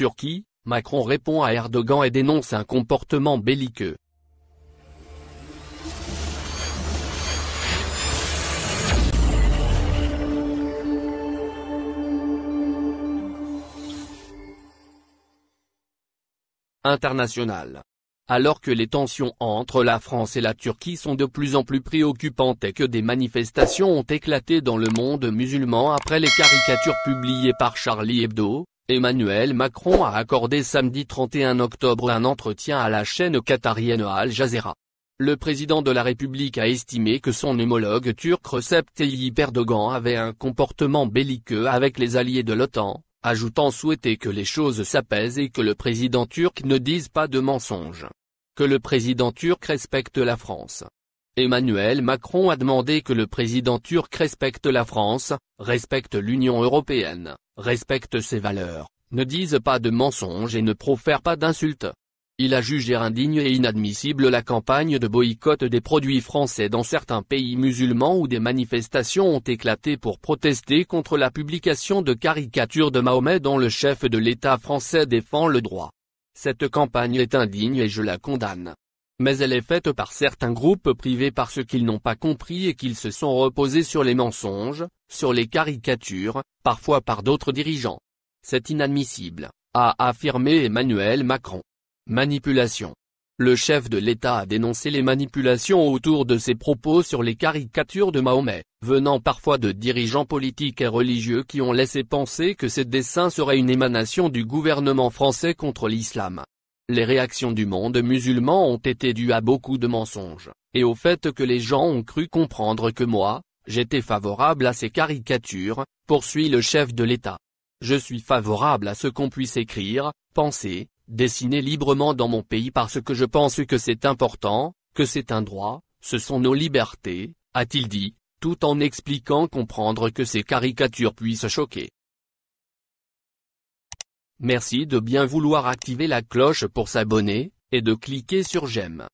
Turquie, Macron répond à Erdogan et dénonce un comportement belliqueux. International. Alors que les tensions entre la France et la Turquie sont de plus en plus préoccupantes et que des manifestations ont éclaté dans le monde musulman après les caricatures publiées par Charlie Hebdo, Emmanuel Macron a accordé samedi 31 octobre un entretien à la chaîne qatarienne Al Jazeera. Le président de la République a estimé que son homologue turc Recep Tayyip Erdogan avait un comportement belliqueux avec les alliés de l'OTAN, ajoutant souhaiter que les choses s'apaisent et que le président turc ne dise pas de mensonges. Que le président turc respecte la France. Emmanuel Macron a demandé que le président turc respecte la France, respecte l'Union européenne, respecte ses valeurs, ne dise pas de mensonges et ne profère pas d'insultes. Il a jugé indigne et inadmissible la campagne de boycott des produits français dans certains pays musulmans où des manifestations ont éclaté pour protester contre la publication de caricatures de Mahomet dont le chef de l'État français défend le droit. Cette campagne est indigne et je la condamne mais elle est faite par certains groupes privés parce qu'ils n'ont pas compris et qu'ils se sont reposés sur les mensonges, sur les caricatures, parfois par d'autres dirigeants. C'est inadmissible, a affirmé Emmanuel Macron. Manipulation. Le chef de l'État a dénoncé les manipulations autour de ses propos sur les caricatures de Mahomet, venant parfois de dirigeants politiques et religieux qui ont laissé penser que ces dessins seraient une émanation du gouvernement français contre l'islam. Les réactions du monde musulman ont été dues à beaucoup de mensonges, et au fait que les gens ont cru comprendre que moi, j'étais favorable à ces caricatures, poursuit le chef de l'État. Je suis favorable à ce qu'on puisse écrire, penser, dessiner librement dans mon pays parce que je pense que c'est important, que c'est un droit, ce sont nos libertés, a-t-il dit, tout en expliquant comprendre que ces caricatures puissent choquer. Merci de bien vouloir activer la cloche pour s'abonner, et de cliquer sur j'aime.